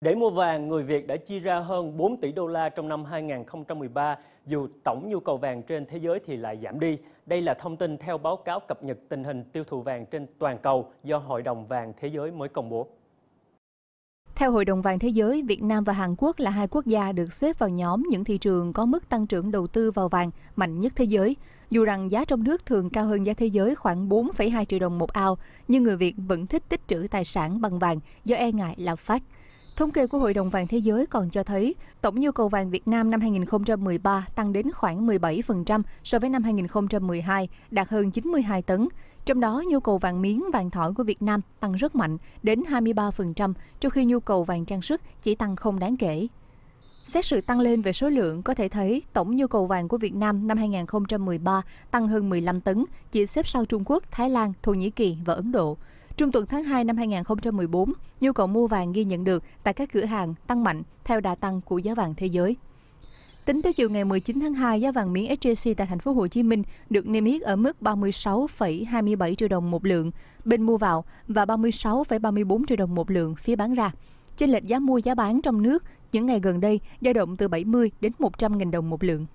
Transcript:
Để mua vàng, người Việt đã chi ra hơn 4 tỷ đô la trong năm 2013, dù tổng nhu cầu vàng trên thế giới thì lại giảm đi. Đây là thông tin theo báo cáo cập nhật tình hình tiêu thụ vàng trên toàn cầu do Hội đồng vàng thế giới mới công bố. Theo Hội đồng vàng thế giới, Việt Nam và Hàn Quốc là hai quốc gia được xếp vào nhóm những thị trường có mức tăng trưởng đầu tư vào vàng mạnh nhất thế giới. Dù rằng giá trong nước thường cao hơn giá thế giới khoảng 4,2 triệu đồng một ao, nhưng người Việt vẫn thích tích trữ tài sản bằng vàng do e ngại lạm phát. Thống kê của Hội đồng vàng thế giới còn cho thấy tổng nhu cầu vàng Việt Nam năm 2013 tăng đến khoảng 17% so với năm 2012, đạt hơn 92 tấn. Trong đó, nhu cầu vàng miếng, vàng thỏi của Việt Nam tăng rất mạnh, đến 23%, trong khi nhu cầu vàng trang sức chỉ tăng không đáng kể. Xét sự tăng lên về số lượng, có thể thấy tổng nhu cầu vàng của Việt Nam năm 2013 tăng hơn 15 tấn, chỉ xếp sau Trung Quốc, Thái Lan, Thổ Nhĩ Kỳ và Ấn Độ. Trung tuần tháng 2 năm 2014, nhu cầu mua vàng ghi nhận được tại các cửa hàng tăng mạnh theo đà tăng của giá vàng thế giới. Tính tới chiều ngày 19 tháng 2, giá vàng miếng SJC tại thành phố Hồ Chí Minh được niêm yết ở mức 36,27 triệu đồng một lượng bên mua vào và 36,34 triệu đồng một lượng phía bán ra. Chênh lệch giá mua giá bán trong nước những ngày gần đây dao động từ 70 đến 100 000 đồng một lượng.